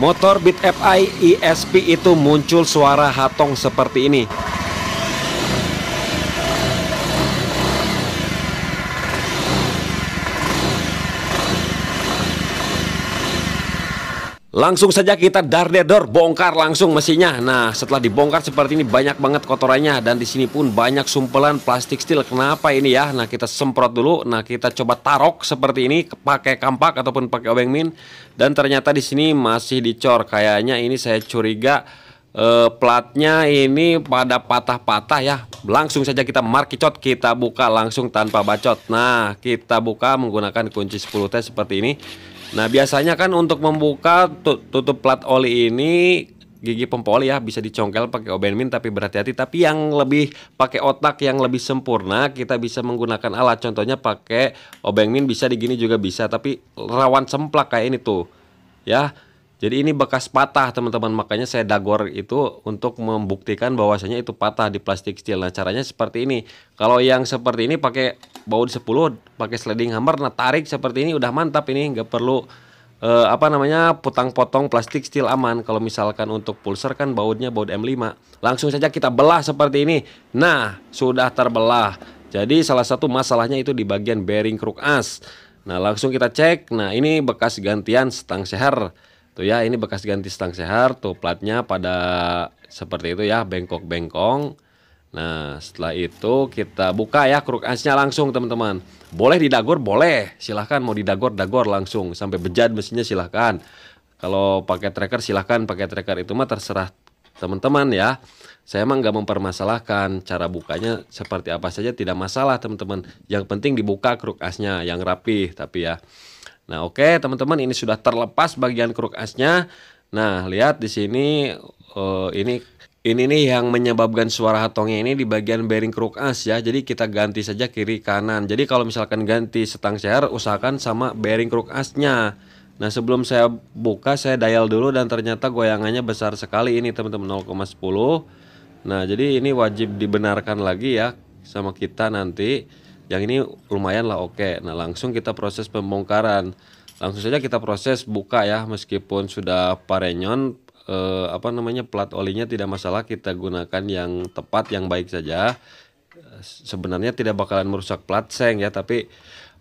Motor Beat FI ESP itu muncul suara hatong seperti ini. Langsung saja kita dardedor bongkar langsung mesinnya. Nah, setelah dibongkar seperti ini banyak banget kotorannya dan di sini pun banyak sumpelan plastik steel. Kenapa ini ya? Nah, kita semprot dulu. Nah, kita coba tarok seperti ini pakai kampak ataupun pakai obeng min dan ternyata di sini masih dicor. Kayaknya ini saya curiga eh, platnya ini pada patah-patah ya. Langsung saja kita markicot, kita buka langsung tanpa bacot. Nah, kita buka menggunakan kunci 10T seperti ini Nah biasanya kan untuk membuka tutup plat oli ini gigi pempoli ya bisa dicongkel pakai obenmin min tapi berhati-hati tapi yang lebih pakai otak yang lebih sempurna kita bisa menggunakan alat contohnya pakai obeng min bisa digini juga bisa tapi rawan semplak kayak ini tuh ya jadi ini bekas patah teman-teman makanya saya dagor itu untuk membuktikan bahwasanya itu patah di plastik steel nah caranya seperti ini kalau yang seperti ini pakai bawa di 10 pakai sliding hammer nah tarik seperti ini udah mantap ini nggak perlu eh, apa namanya putang potong plastik still aman kalau misalkan untuk pulser kan bautnya baut M5 langsung saja kita belah seperti ini nah sudah terbelah jadi salah satu masalahnya itu di bagian bearing kruk as nah langsung kita cek nah ini bekas gantian stang seher tuh ya ini bekas ganti stang seher tuh platnya pada seperti itu ya bengkok-bengkong Nah, setelah itu kita buka ya kruk asnya langsung teman-teman. Boleh didagor, boleh. Silahkan mau didagor, dagor langsung. Sampai bejat mesinnya silahkan. Kalau pakai tracker silahkan pakai tracker itu mah terserah teman-teman ya. Saya emang gak mempermasalahkan cara bukanya seperti apa saja tidak masalah teman-teman. Yang penting dibuka kruk asnya yang rapi tapi ya. Nah oke okay, teman-teman ini sudah terlepas bagian kruk asnya. Nah lihat di sini uh, ini ini nih yang menyebabkan suara hatongnya ini di bagian bearing crook as ya. Jadi kita ganti saja kiri kanan. Jadi kalau misalkan ganti setang share usahakan sama bearing crook asnya. Nah sebelum saya buka saya dial dulu dan ternyata goyangannya besar sekali ini teman-teman 0,10. Nah jadi ini wajib dibenarkan lagi ya sama kita nanti. Yang ini lumayan lah oke. Nah langsung kita proses pembongkaran. Langsung saja kita proses buka ya meskipun sudah parenyon eh, apa namanya plat olinya tidak masalah kita gunakan yang tepat yang baik saja sebenarnya tidak bakalan merusak plat seng ya tapi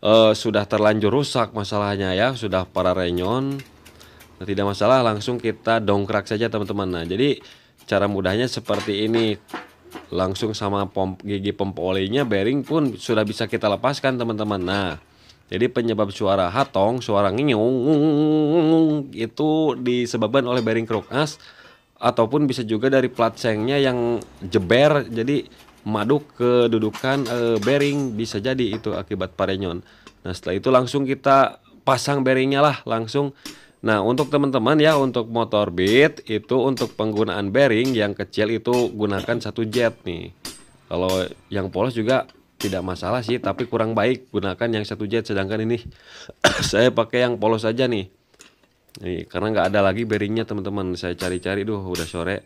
eh, sudah terlanjur rusak masalahnya ya sudah para renyon nah, tidak masalah langsung kita dongkrak saja teman-teman nah jadi cara mudahnya seperti ini langsung sama pom, gigi pompa olinya bearing pun sudah bisa kita lepaskan teman-teman nah jadi penyebab suara hatong, suara nyung itu disebabkan oleh bearing as ataupun bisa juga dari plat sengnya yang jeber jadi maduk ke dudukan e, eh, bearing bisa jadi itu akibat parenyon. Nah, setelah itu langsung kita pasang bearingnya lah langsung. Nah, untuk teman-teman ya untuk motor beat itu untuk penggunaan bearing yang kecil itu gunakan satu jet nih. Kalau yang polos juga tidak masalah sih tapi kurang baik gunakan yang satu jet sedangkan ini saya pakai yang polos aja nih nih karena nggak ada lagi bearingnya teman-teman saya cari-cari duh udah sore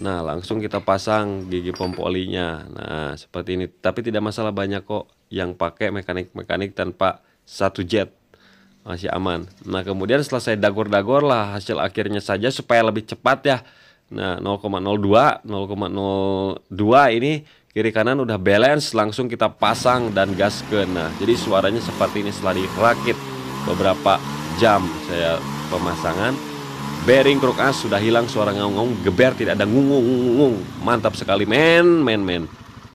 nah langsung kita pasang gigi pom olinya nah seperti ini tapi tidak masalah banyak kok yang pakai mekanik-mekanik tanpa satu jet masih aman nah kemudian setelah saya dagor-dagor lah hasil akhirnya saja supaya lebih cepat ya nah 0,02 0,02 ini kiri kanan udah balance langsung kita pasang dan gas ke nah jadi suaranya seperti ini setelah dirakit beberapa jam saya pemasangan bearing kruk as sudah hilang suara ngong-ngong geber tidak ada ngungung ngungung mantap sekali men men men